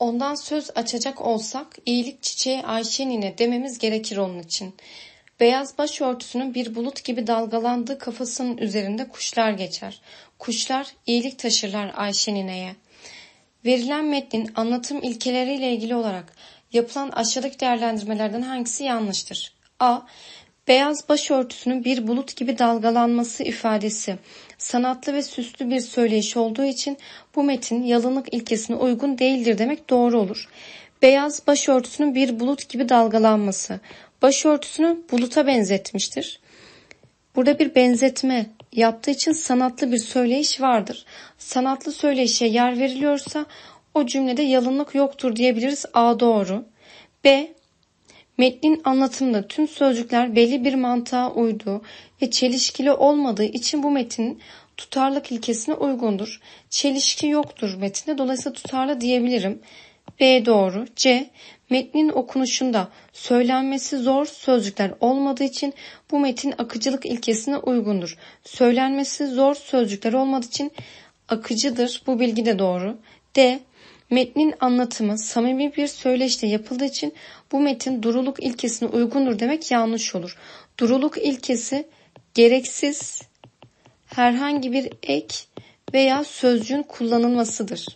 Ondan söz açacak olsak iyilik çiçeği Ayşe nine dememiz gerekir onun için. Beyaz başörtüsünün bir bulut gibi dalgalandığı kafasının üzerinde kuşlar geçer. Kuşlar iyilik taşırlar Ayşe nineye. Verilen metnin anlatım ilkeleriyle ilgili olarak yapılan aşağıdaki değerlendirmelerden hangisi yanlıştır? A. Beyaz başörtüsünün bir bulut gibi dalgalanması ifadesi sanatlı ve süslü bir söyleyiş olduğu için bu metin yalınlık ilkesine uygun değildir demek doğru olur. Beyaz başörtüsünün bir bulut gibi dalgalanması. Başörtüsünü buluta benzetmiştir. Burada bir benzetme yaptığı için sanatlı bir söyleyiş vardır. Sanatlı söyleyişe yer veriliyorsa o cümlede yalınlık yoktur diyebiliriz A doğru. B Metnin anlatımında tüm sözcükler belli bir mantığa uydu ve çelişkili olmadığı için bu metin tutarlık ilkesine uygundur. Çelişki yoktur metinde dolayısıyla tutarlı diyebilirim. B doğru. C. Metnin okunuşunda söylenmesi zor sözcükler olmadığı için bu metin akıcılık ilkesine uygundur. Söylenmesi zor sözcükler olmadığı için akıcıdır. Bu bilgi de doğru. D. Metnin anlatımı samimi bir söyleşte yapıldığı için bu metin duruluk ilkesine uygundur demek yanlış olur. Duruluk ilkesi gereksiz herhangi bir ek veya sözcüğün kullanılmasıdır.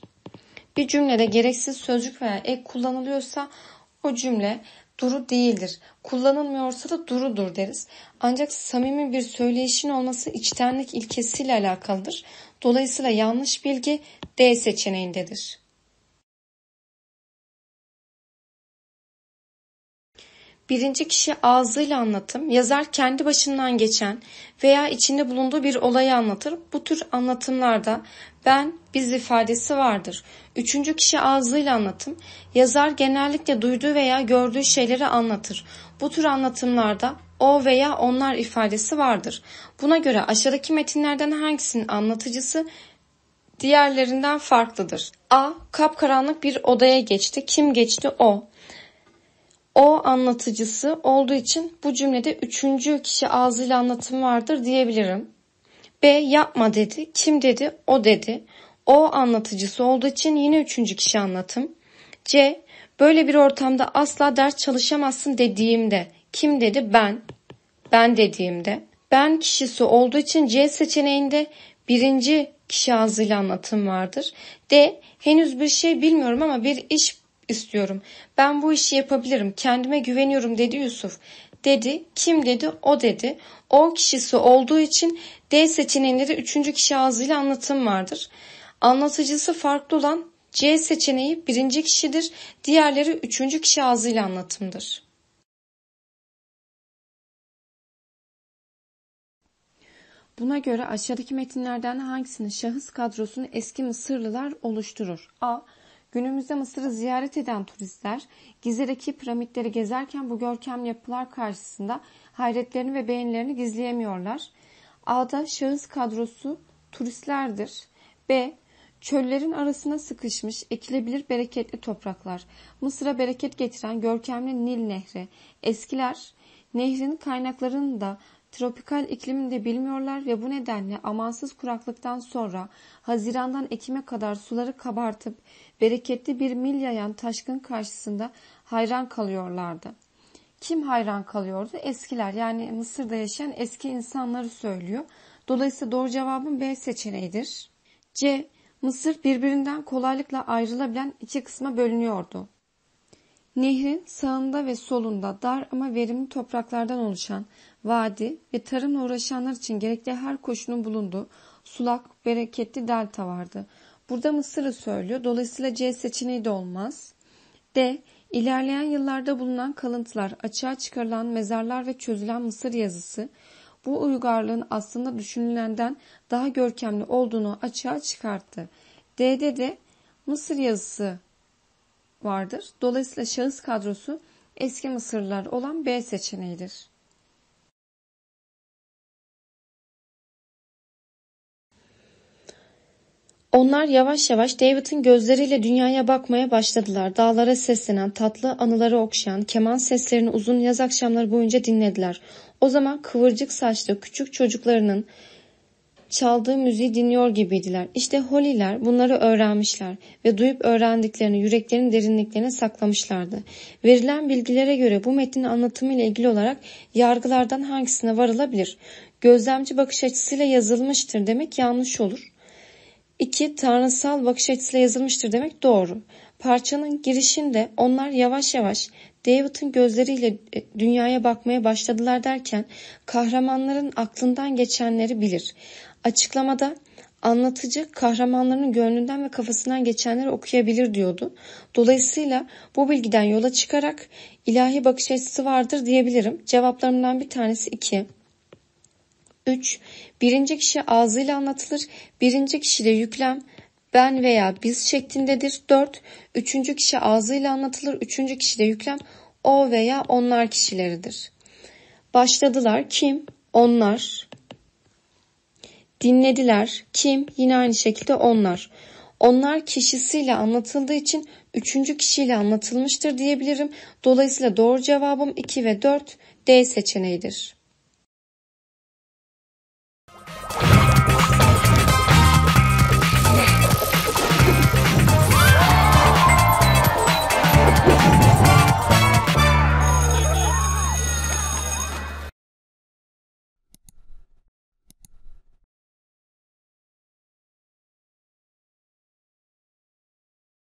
Bir cümlede gereksiz sözcük veya ek kullanılıyorsa o cümle duru değildir. Kullanılmıyorsa da durudur deriz. Ancak samimi bir söyleyişin olması içtenlik ilkesiyle alakalıdır. Dolayısıyla yanlış bilgi D seçeneğindedir. birinci kişi ağzıyla anlatım, yazar kendi başından geçen veya içinde bulunduğu bir olayı anlatır. Bu tür anlatımlarda ben, biz ifadesi vardır. Üçüncü kişi ağzıyla anlatım, yazar genellikle duyduğu veya gördüğü şeyleri anlatır. Bu tür anlatımlarda o veya onlar ifadesi vardır. Buna göre aşağıdaki metinlerden hangisinin anlatıcısı diğerlerinden farklıdır? A. Kapkaranlık bir odaya geçti. Kim geçti? O o anlatıcısı olduğu için bu cümlede üçüncü kişi ağzıyla anlatım vardır diyebilirim. B yapma dedi. Kim dedi? O dedi. O anlatıcısı olduğu için yine üçüncü kişi anlatım. C böyle bir ortamda asla ders çalışamazsın dediğimde. Kim dedi? Ben. Ben dediğimde. Ben kişisi olduğu için C seçeneğinde birinci kişi ağzıyla anlatım vardır. D henüz bir şey bilmiyorum ama bir iş istiyorum. Ben bu işi yapabilirim. Kendime güveniyorum dedi Yusuf. Dedi. Kim dedi? O dedi. O kişisi olduğu için D seçeneğinde de üçüncü kişi ağzıyla anlatım vardır. Anlatıcısı farklı olan C seçeneği birinci kişidir. Diğerleri üçüncü kişi ağzıyla anlatımdır. Buna göre aşağıdaki metinlerden hangisini şahıs kadrosunu eski Mısırlılar oluşturur? A. Günümüzde Mısır'ı ziyaret eden turistler Gizze'deki piramitleri gezerken bu görkemli yapılar karşısında hayretlerini ve beğenilerini gizleyemiyorlar. A'da şahıs kadrosu turistlerdir. B. Çöllerin arasına sıkışmış ekilebilir bereketli topraklar. Mısır'a bereket getiren görkemli Nil Nehri. Eskiler nehrin kaynaklarının da Tropikal iklimini de bilmiyorlar ve bu nedenle amansız kuraklıktan sonra Haziran'dan Ekim'e kadar suları kabartıp bereketli bir mil yayan taşkın karşısında hayran kalıyorlardı. Kim hayran kalıyordu? Eskiler yani Mısır'da yaşayan eski insanları söylüyor. Dolayısıyla doğru cevabın B seçeneğidir. C. Mısır birbirinden kolaylıkla ayrılabilen iki kısma bölünüyordu. Nehrin sağında ve solunda dar ama verimli topraklardan oluşan vadi ve tarımla uğraşanlar için gerekli her koşunun bulunduğu sulak, bereketli delta vardı. Burada Mısır'ı söylüyor. Dolayısıyla C seçeneği de olmaz. D. İlerleyen yıllarda bulunan kalıntılar, açığa çıkarılan mezarlar ve çözülen Mısır yazısı, bu uygarlığın aslında düşünülenden daha görkemli olduğunu açığa çıkarttı. D'de de Mısır yazısı vardır. Dolayısıyla şahıs kadrosu eski Mısırlılar olan B seçeneğidir. Onlar yavaş yavaş David'in gözleriyle dünyaya bakmaya başladılar. Dağlara seslenen, tatlı anıları okşayan, keman seslerini uzun yaz akşamları boyunca dinlediler. O zaman kıvırcık saçlı küçük çocuklarının çaldığı müziği dinliyor gibiydiler. İşte Holiler bunları öğrenmişler ve duyup öğrendiklerini yüreklerin derinliklerine saklamışlardı. Verilen bilgilere göre bu metnin anlatımı ile ilgili olarak yargılardan hangisine varılabilir? Gözlemci bakış açısıyla yazılmıştır demek yanlış olur. 2. Tanrısal bakış açısıyla yazılmıştır demek doğru. Parçanın girişinde onlar yavaş yavaş David'ın gözleriyle e, dünyaya bakmaya başladılar derken kahramanların aklından geçenleri bilir. Açıklamada anlatıcı kahramanlarının gönlünden ve kafasından geçenleri okuyabilir diyordu. Dolayısıyla bu bilgiden yola çıkarak ilahi bakış açısı vardır diyebilirim. Cevaplarımdan bir tanesi iki, 3. Birinci kişi ağzıyla anlatılır. Birinci kişide yüklem ben veya biz şeklindedir. 4. Üçüncü kişi ağzıyla anlatılır. Üçüncü kişide yüklem o veya onlar kişileridir. Başladılar kim? Onlar, Dinlediler. Kim? Yine aynı şekilde onlar. Onlar kişisiyle anlatıldığı için üçüncü kişiyle anlatılmıştır diyebilirim. Dolayısıyla doğru cevabım 2 ve 4 D seçeneğidir.